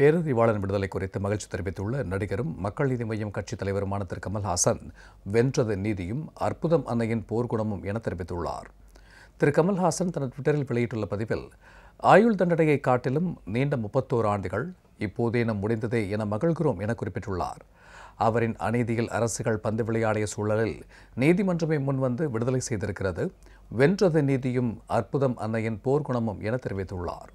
பேரறிவாளன் விடுதலை குறித்து மகிழ்ச்சி தெரிவித்துள்ள நடிகரும் மக்கள் நீதி மையம் கட்சித் தலைவருமான திரு கமல்ஹாசன் வென்றது நீதியும் அற்புதம் அன்னையின் போர்க்குணமும் என தெரிவித்துள்ளார் திரு கமல்ஹாசன் தனது ட்விட்டரில் வெளியிட்டுள்ள பதிவில் ஆயுள் தண்டனையை காட்டிலும் நீண்ட முப்பத்தோரு ஆண்டுகள் இப்போதேனும் முடிந்ததே என மகிழ்கிறோம் என குறிப்பிட்டுள்ளார் அவரின் அநீதியில் அரசுகள் பந்து விளையாடிய சூழலில் நீதிமன்றமே முன்வந்து விடுதலை செய்திருக்கிறது வென்றது நீதியும் அற்புதம் அன்னையின் போர்க்குணமும் என தெரிவித்துள்ளார்